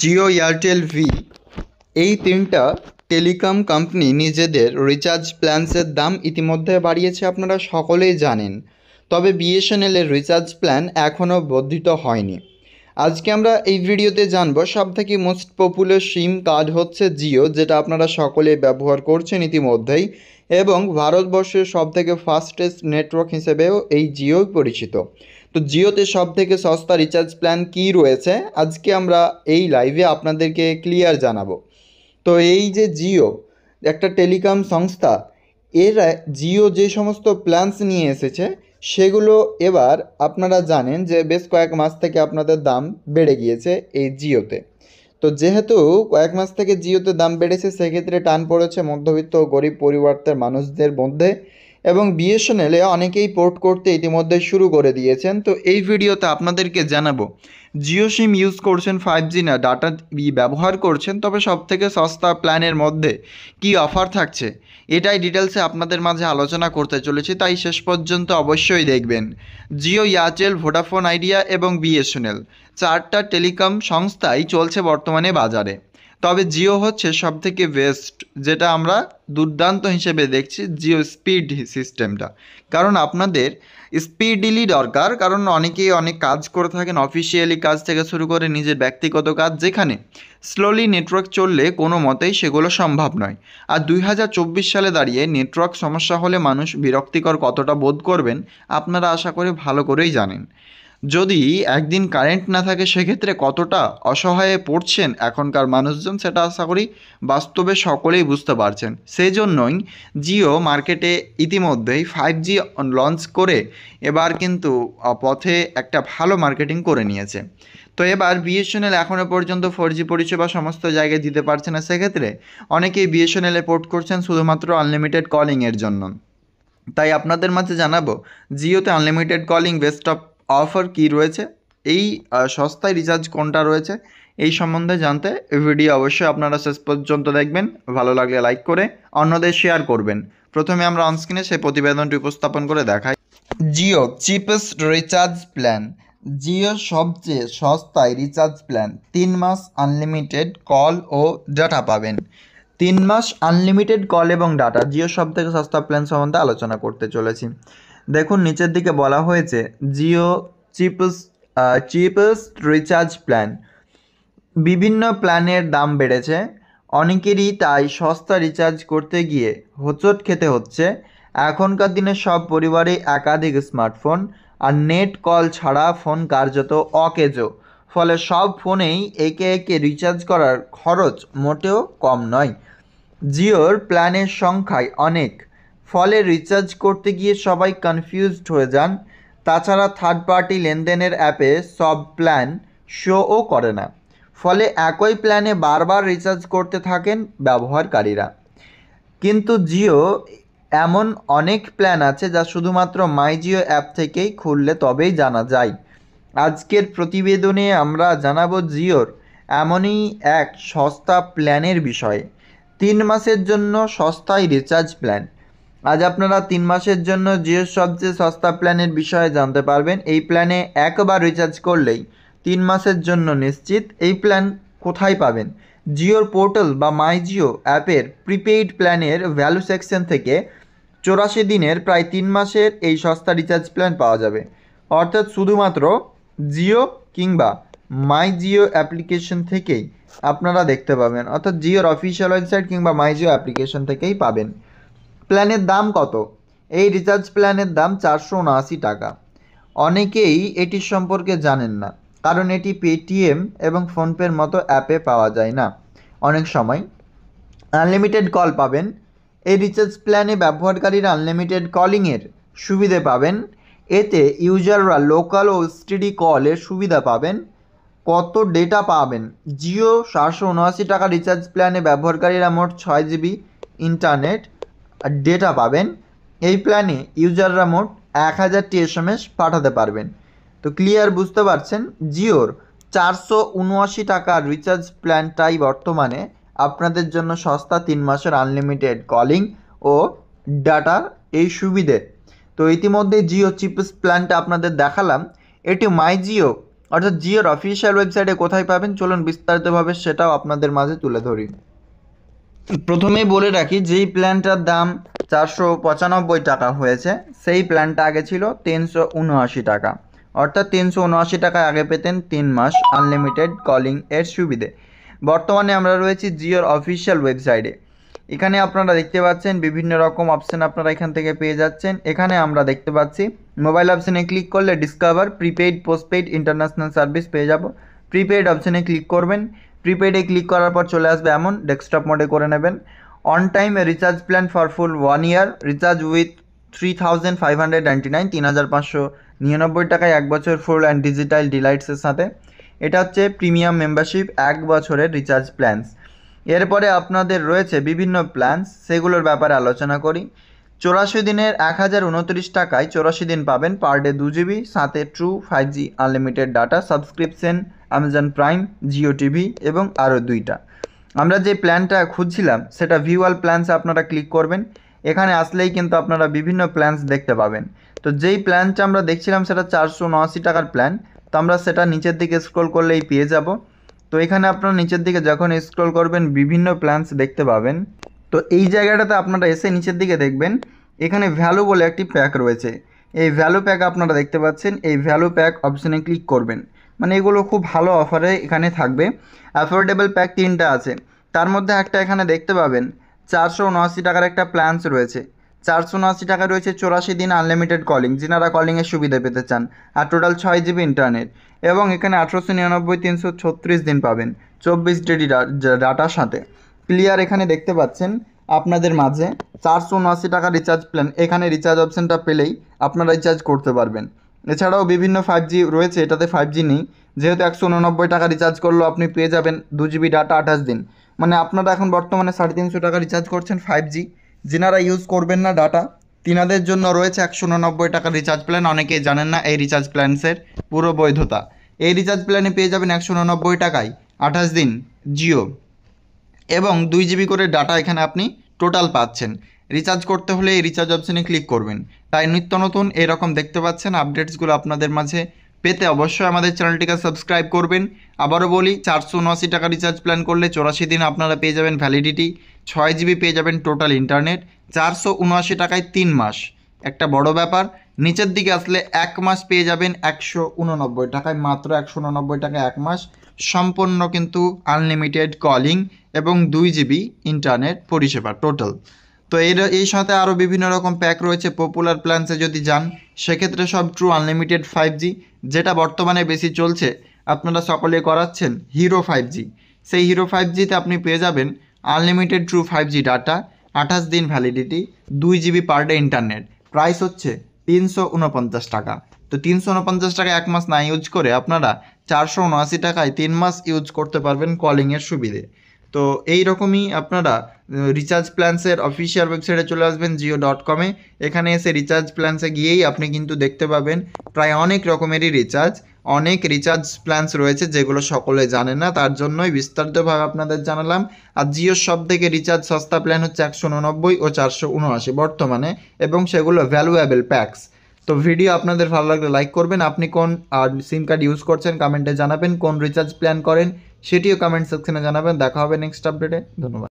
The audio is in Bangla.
জিও এয়ারটেল ভি এই তিনটা টেলিকম কোম্পানি নিজেদের রিচার্জ প্ল্যানসের দাম ইতিমধ্যে বাড়িয়েছে আপনারা সকলেই জানেন তবে বিএসএনএলের রিচার্জ প্ল্যান এখনও বর্ধিত হয়নি আজকে আমরা এই ভিডিওতে জানবো সবথেকে মোস্ট পপুলার সিম কার্ড হচ্ছে জিও যেটা আপনারা সকলে ব্যবহার করছেন ইতিমধ্যেই এবং ভারতবর্ষের সবথেকে ফাস্টেস্ট নেটওয়ার্ক হিসেবেও এই জিও পরিচিত তো জিওতে সব থেকে সস্তা রিচার্জ প্ল্যান কি রয়েছে আজকে আমরা এই লাইভে আপনাদেরকে ক্লিয়ার জানাবো তো এই যে জিও একটা টেলিকম সংস্থা এরা জিও যে সমস্ত প্ল্যানস নিয়ে এসেছে সেগুলো এবার আপনারা জানেন যে বেশ কয়েক মাস থেকে আপনাদের দাম বেড়ে গিয়েছে এই জিওতে তো যেহেতু কয়েক মাস থেকে জিওতে দাম বেড়েছে সেক্ষেত্রে টান পড়েছে মধ্যবিত্ত গরিব পরিবারদের মানুষদের মধ্যে এবং বিএসএনএলে অনেকেই পোর্ট করতে ইতিমধ্যে শুরু করে দিয়েছেন তো এই ভিডিওতে আপনাদেরকে জানাবো জিও সিম ইউজ করছেন ফাইভ জি না ডাটা ব্যবহার করছেন তবে সবথেকে সস্তা প্ল্যানের মধ্যে কি অফার থাকছে এটাই ডিটেলসে আপনাদের মাঝে আলোচনা করতে চলেছি তাই শেষ পর্যন্ত অবশ্যই দেখবেন জিও এয়ারটেল ভোডাফোন আইডিয়া এবং বিএসএনএল চারটা টেলিকম সংস্থাই চলছে বর্তমানে বাজারে তবে জিও হচ্ছে সব থেকে বেস্ট যেটা আমরা দুর্দান্ত হিসেবে দেখছি জিও স্পিড সিস্টেমটা কারণ আপনাদের স্পিডিলি দরকার কারণ অনেকেই অনেক কাজ করে থাকেন অফিসিয়ালি কাজ থেকে শুরু করে নিজের ব্যক্তিগত কাজ যেখানে স্লোলি নেটওয়ার্ক চললে কোনো মতেই সেগুলো সম্ভব নয় আর দুই সালে দাঁড়িয়ে নেটওয়ার্ক সমস্যা হলে মানুষ বিরক্তিকর কতটা বোধ করবেন আপনারা আশা করে ভালো করেই জানেন যদি একদিন কারেন্ট না থাকে সেক্ষেত্রে কতটা অসহায়ে পড়ছেন এখনকার মানুষজন সেটা আশা করি বাস্তবে সকলেই বুঝতে পারছেন সেই জন্যই জিও মার্কেটে ইতিমধ্যেই ফাইভ জি লঞ্চ করে এবার কিন্তু পথে একটা ভালো মার্কেটিং করে নিয়েছে তো এবার বিএসএনএল এখনও পর্যন্ত ফোর জি পরিষেবা সমস্ত জায়গায় দিতে পারছে না সেক্ষেত্রে অনেকেই বিএসএনএলে পোর্ট করছেন শুধুমাত্র আনলিমিটেড কলিংয়ের জন্য তাই আপনাদের মাঝে জানাবো জিওতে unlimited calling best of offer কি রয়েছে এই সস্তায় রিচার্জ কোনটা রয়েছে এই সম্বন্ধে জানতে ভিডিও অবশ্যই আপনারা শেষ পর্যন্ত দেখবেন ভালো লাগলে লাইক করে অন্যদের শেয়ার করবেন প্রথমে আমরা অনস্ক্রিনে সেই প্রতিবেদনটি উপস্থাপন করে দেখাই Jio cheapest recharge plan Jio সবচেয়ে সস্তায় রিচার্জ প্ল্যান তিন মাস আনলিমিটেড কল ও ডাটা পাবেন তিন মাস আনলিমিটেড কল এবং ডাটা জিও সব থেকে সস্তা প্ল্যান সম্বন্ধে আলোচনা করতে চলেছি দেখুন নিচের দিকে বলা হয়েছে Jio chips cheapest recharge plan বিভিন্ন প্ল্যানের দাম বেড়েছে অনেকেরই তাই সস্তা রিচার্জ করতে গিয়ে হোঁচট খেতে হচ্ছে এখনকার দিনে সব পরিবারে একাধিক স্মার্টফোন আর নেট কল ছাড়া ফোন কার্যত অকেজো ফলে সব ফোনেই একে একে রিচার্জ করার খরচ মোটেও কম নয় জিওর প্ল্যানের সংখ্যায় অনেক ফলে রিচার্জ করতে গিয়ে সবাই কনফিউজড হয়ে যান তাছাড়া থার্ড পার্টি লেনদেনের অ্যাপে সব প্ল্যান শোও করে না ফলে একই প্ল্যানে বারবার রিচার্জ করতে থাকেন ব্যবহারকারীরা কিন্তু জিও এমন অনেক প্ল্যান আছে যা শুধুমাত্র মাই জিও অ্যাপ থেকেই খুললে তবেই জানা যায় আজকের প্রতিবেদনে আমরা জানাবো জিওর এমনই এক সস্তা প্ল্যানের বিষয়ে তিন মাসের জন্য সস্তায় রিচার্জ প্ল্যান আজ আপনারা তিন মাসের জন্য জিওর সবচেয়ে সস্তা প্ল্যানের বিষয়ে জানতে পারবেন এই প্ল্যানে একবার রিচার্জ করলেই তিন মাসের জন্য নিশ্চিত এই প্ল্যান কোথায় পাবেন জিওর পোর্টাল বা মাই জিও অ্যাপের প্রিপেইড প্ল্যানের ভ্যালু সেকশন থেকে চৌরাশি দিনের প্রায় তিন মাসের এই সস্তা রিচার্জ প্ল্যান পাওয়া যাবে অর্থাৎ শুধুমাত্র জিও কিংবা মাই জিও অ্যাপ্লিকেশন থেকেই আপনারা দেখতে পাবেন অর্থাৎ জিওর অফিসিয়াল ওয়েবসাইট কিংবা মাই জিও অ্যাপ্লিকেশন থেকেই পাবেন প্ল্যানের দাম কত এই রিচার্জ প্ল্যানের দাম চারশো টাকা অনেকেই এটির সম্পর্কে জানেন না কারণ এটি পেটিএম এবং ফোনপের মতো অ্যাপে পাওয়া যায় না অনেক সময় আনলিমিটেড কল পাবেন এই রিচার্জ প্ল্যানে ব্যবহারকারীরা আনলিমিটেড কলিংয়ের সুবিধে পাবেন এতে ইউজাররা লোকাল ও স্টিডি কলের সুবিধা পাবেন কত ডেটা পাবেন জিও সাতশো উনআশি টাকা রিচার্জ প্ল্যানে ব্যবহারকারীরা মোট ছয় জিবি ইন্টারনেট ডেটা পাবেন এই প্ল্যানে ইউজাররা মোট এক হাজারটি এস এম এস পাঠাতে পারবেন তো ক্লিয়ার বুঝতে পারছেন জিওর চারশো উনআশি টাকার রিচার্জ প্ল্যানটাই বর্তমানে আপনাদের জন্য সস্তা তিন মাসের আনলিমিটেড কলিং ও ডাটার এই সুবিধে তো ইতিমধ্যে জিও চিপস প্ল্যানটা আপনাদের দেখালাম এটি মাই জিও অর্থাৎ জিওর অফিসিয়াল ওয়েবসাইটে কোথায় পাবেন চলুন বিস্তারিতভাবে সেটাও আপনাদের মাঝে তুলে ধরি প্রথমেই বলে রাখি যেই প্ল্যানটার দাম চারশো পঁচানব্বই টাকা হয়েছে সেই প্ল্যানটা আগে ছিল তিনশো উনআশি টাকা অর্থাৎ তিনশো উনআশি টাকা আগে পেতেন তিন মাস আনলিমিটেড কলিং এর সুবিধে বর্তমানে আমরা রয়েছি জিওর অফিসিয়াল ওয়েবসাইটে এখানে আপনারা দেখতে পাচ্ছেন বিভিন্ন রকম অপশান আপনারা এখান থেকে পেয়ে যাচ্ছেন এখানে আমরা দেখতে পাচ্ছি মোবাইল অপশানে ক্লিক করলে discover prepaid postpaid international service পেয়ে যাব প্রিপেইড অপশানে ক্লিক করবেন প্রিপেডে ক্লিক করার পর চলে আসবে এমন ডেস্কটপ মোডে করে নেবেন on time recharge plan for full one year recharge with three thousand five hundred ninety nine তিন হাজার পাঁচশো নিরানব্বই টাকায় এক বছর ফুল অ্যান্ড ডিজিটাল ডিলাইটসের সাথে এটা হচ্ছে প্রিমিয়াম মেম্বারশিপ এক বছরের রিচার্জ প্ল্যানস এরপরে আপনাদের রয়েছে বিভিন্ন প্ল্যানস সেগুলোর ব্যাপারে আলোচনা করি চৌরাশি দিনের এক হাজার উনত্রিশ টাকায় চৌরাশি দিন পাবেন পার ডে দু জিবি সাথে true five G unlimited data subscription Amazon Prime Jio TV এবং আরও দুইটা আমরা যে প্ল্যানটা খুঁজছিলাম সেটা ভিউয়াল প্ল্যান্স আপনারা ক্লিক করবেন এখানে আসলেই কিন্তু আপনারা বিভিন্ন প্ল্যান্স দেখতে পাবেন তো যেই প্ল্যানটা আমরা দেখছিলাম সেটা চারশো নআশি টাকার প্ল্যান তো আমরা সেটা নিচের দিকে স্ক্রোল করলেই পেয়ে যাব তো এখানে আপনারা নিচের দিকে যখন স্ক্রোল করবেন বিভিন্ন প্ল্যান্স দেখতে পাবেন তো এই জায়গাটাতে আপনারা এসে নিচের দিকে দেখবেন এখানে ভ্যালু বলে একটি প্যাক রয়েছে এই ভ্যালু প্যাক আপনারা দেখতে পাচ্ছেন এই ভ্যালু প্যাক অপশানে ক্লিক করবেন মানে এগুলো খুব ভালো অফারে এখানে থাকবে অ্যাফোর্ডেবল প্যাক তিনটা আছে তার মধ্যে একটা এখানে দেখতে পাবেন চারশো উনআশি টাকার একটা প্ল্যান্স রয়েছে চারশো উনআশি টাকা রয়েছে চৌরাশি দিন আনলিমিটেড কলিং যেনারা কলিংয়ের সুবিধা পেতে চান আর টোটাল ছয় জিবি ইন্টারনেট এবং এখানে আঠেরোশো নিরানব্বই তিনশো ছত্রিশ দিন পাবেন চব্বিশ ডেডি ডাটার সাথে ক্লিয়ার এখানে দেখতে পাচ্ছেন আপনাদের মাঝে চারশো উনআশি টাকা রিচার্জ প্ল্যান এখানে রিচার্জ অপশানটা পেলেই আপনারা রিচার্জ করতে পারবেন এছাড়াও বিভিন্ন ফাইভ জি রয়েছে এটাতে ফাইভ জি নেই যেহেতু একশো উননব্বই টাকা রিচার্জ করলো আপনি পেয়ে যাবেন দু জিবি ডাটা আঠাশ দিন মানে আপনারা এখন বর্তমানে সাড়ে তিনশো টাকা রিচার্জ করছেন ফাইভ জি যেনারা ইউজ করবেন না ডাটা তিনাদের জন্য রয়েছে একশো উননব্বই টাকার রিচার্জ প্ল্যান অনেকেই জানেন না এই রিচার্জ প্ল্যানসের পুরো বৈধতা এই রিচার্জ প্ল্যানে পেয়ে যাবেন একশো উননব্বই টাকায় আঠাশ দিন জিও এবং দুই জিবি করে ডাটা এখানে আপনি টোটাল পাচ্ছেন রিচার্জ করতে হলে এই রিচার্জ অপশানে ক্লিক করবেন তাই নিত্য নতুন এরকম দেখতে পাচ্ছেন আপডেটসগুলো আপনাদের মাঝে পেতে অবশ্যই আমাদের চ্যানেলটিকে সাবস্ক্রাইব করবেন আবারও বলি চারশো উনআশি টাকা রিচার্জ প্ল্যান করলে চৌরাশি দিন আপনারা পেয়ে যাবেন ভ্যালিডিটি ছয় জিবি পেয়ে যাবেন টোটাল ইন্টারনেট চারশো উনআশি টাকায় তিন মাস একটা বড় ব্যাপার নিচের দিকে আসলে এক মাস পেয়ে যাবেন একশো উননব্বই টাকায় মাত্র একশো উননব্বই টাকায় এক মাস সম্পূর্ণ কিন্তু আনলিমিটেড কলিং এবং দুই জিবি ইন্টারনেট পরিষেবা টোটাল তো এর এই সাথে আরও বিভিন্ন রকম প্যাক রয়েছে পপুলার প্ল্যান্সে যদি যান সেক্ষেত্রে সব ট্রু আনলিমিটেড ফাইভ জি যেটা বর্তমানে বেশি চলছে আপনারা সকলে করাচ্ছেন হিরো ফাইভ জি সেই হিরো ফাইভ জিতে আপনি পেয়ে যাবেন unlimited true five G data আঠাশ দিন ভ্যালিডিটি দুই GB per day internet price হচ্ছে তিনশো উনপঞ্চাশ টাকা তো তিনশো উনপঞ্চাশ টাকা এক মাস না ইউজ করে আপনারা চারশো উনআশি টাকায় তিন মাস ইউজ করতে পারবেন কলিংয়ের সুবিধে তো এই রকমই আপনারা রিচার্জ প্ল্যান্সের অফিসিয়াল ওয়েবসাইটে চলে আসবেন জিও ডট কমে এখানে এসে রিচার্জ প্ল্যান্সে গিয়েই আপনি কিন্তু দেখতে পাবেন প্রায় অনেক রকমেরই রিচার্জ অনেক রিচার্জ প্ল্যান্স রয়েছে যেগুলো সকলে জানে না তার জন্যই বিস্তারিতভাবে আপনাদের জানালাম আর জিওর সব থেকে রিচার্জ সস্তা প্ল্যান হচ্ছে একশো উননব্বই ও চারশো উনআশি বর্তমানে এবং সেগুলো ভ্যালুয়েবল প্যাকস তো ভিডিও আপনাদের ভালো লাগলে লাইক করবেন আপনি কোন সিম কার্ড ইউজ করছেন কমেন্টে জানাবেন কোন রিচার্জ প্ল্যান করেন সেটিও কমেন্ট সেকশনে জানাবেন দেখা হবে নেক্সট আপডেটে ধন্যবাদ